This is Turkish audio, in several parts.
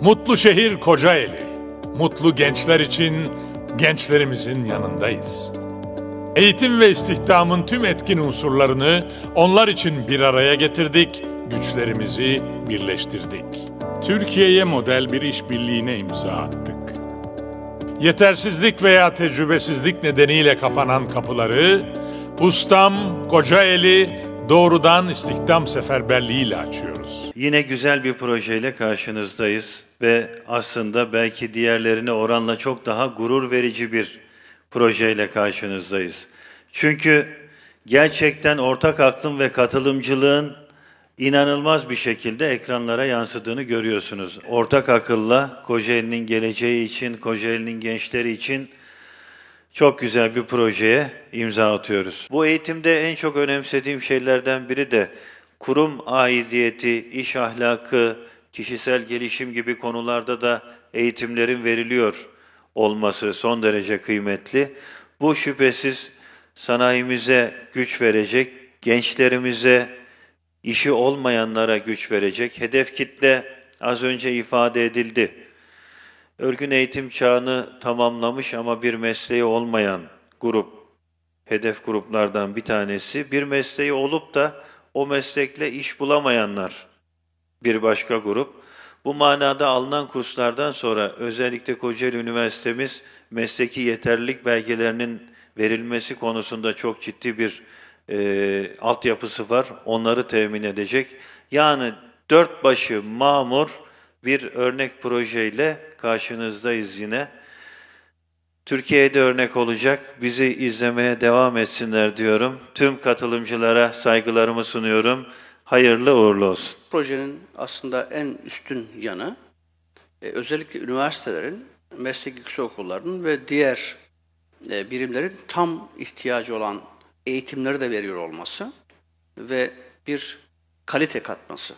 Mutlu şehir Kocaeli. Mutlu gençler için gençlerimizin yanındayız. Eğitim ve istihdamın tüm etkin unsurlarını onlar için bir araya getirdik, güçlerimizi birleştirdik. Türkiye'ye model bir işbirliğine imza attık. Yetersizlik veya tecrübesizlik nedeniyle kapanan kapıları Ustam Kocaeli doğrudan istihdam seferberliğiyle açıyoruz. Yine güzel bir projeyle karşınızdayız ve aslında belki diğerlerine oranla çok daha gurur verici bir projeyle karşınızdayız. Çünkü gerçekten ortak aklın ve katılımcılığın inanılmaz bir şekilde ekranlara yansıdığını görüyorsunuz. Ortak akılla Kocaeli'nin geleceği için, Kocaeli'nin gençleri için çok güzel bir projeye imza atıyoruz. Bu eğitimde en çok önemsediğim şeylerden biri de kurum aidiyeti, iş ahlakı, kişisel gelişim gibi konularda da eğitimlerin veriliyor olması son derece kıymetli. Bu şüphesiz sanayimize güç verecek, gençlerimize, işi olmayanlara güç verecek. Hedef kitle az önce ifade edildi. Örgün eğitim çağını tamamlamış ama bir mesleği olmayan grup, hedef gruplardan bir tanesi. Bir mesleği olup da o meslekle iş bulamayanlar bir başka grup. Bu manada alınan kurslardan sonra özellikle Kocaeli Üniversitemiz mesleki yeterlilik belgelerinin verilmesi konusunda çok ciddi bir e, altyapısı var. Onları temin edecek. Yani dört başı mamur bir örnek projeyle karşınızdayız yine. Türkiye'de örnek olacak. Bizi izlemeye devam etsinler diyorum. Tüm katılımcılara saygılarımı sunuyorum hayırlı uğurlu olsun. Projenin aslında en üstün yanı e, özellikle üniversitelerin, meslek yüksek okullarının ve diğer e, birimlerin tam ihtiyacı olan eğitimleri de veriyor olması ve bir kalite katması.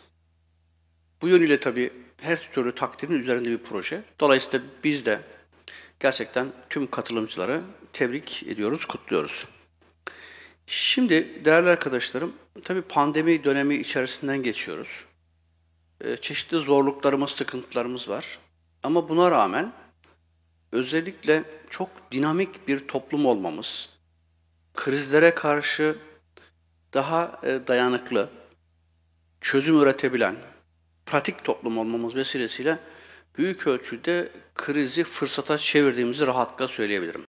Bu yönüyle tabii her türlü takdirin üzerinde bir proje. Dolayısıyla biz de gerçekten tüm katılımcıları tebrik ediyoruz, kutluyoruz. Şimdi değerli arkadaşlarım, Tabii pandemi dönemi içerisinden geçiyoruz. Ee, çeşitli zorluklarımız, sıkıntılarımız var. Ama buna rağmen özellikle çok dinamik bir toplum olmamız, krizlere karşı daha e, dayanıklı, çözüm üretebilen, pratik toplum olmamız vesilesiyle büyük ölçüde krizi fırsata çevirdiğimizi rahatlıkla söyleyebilirim.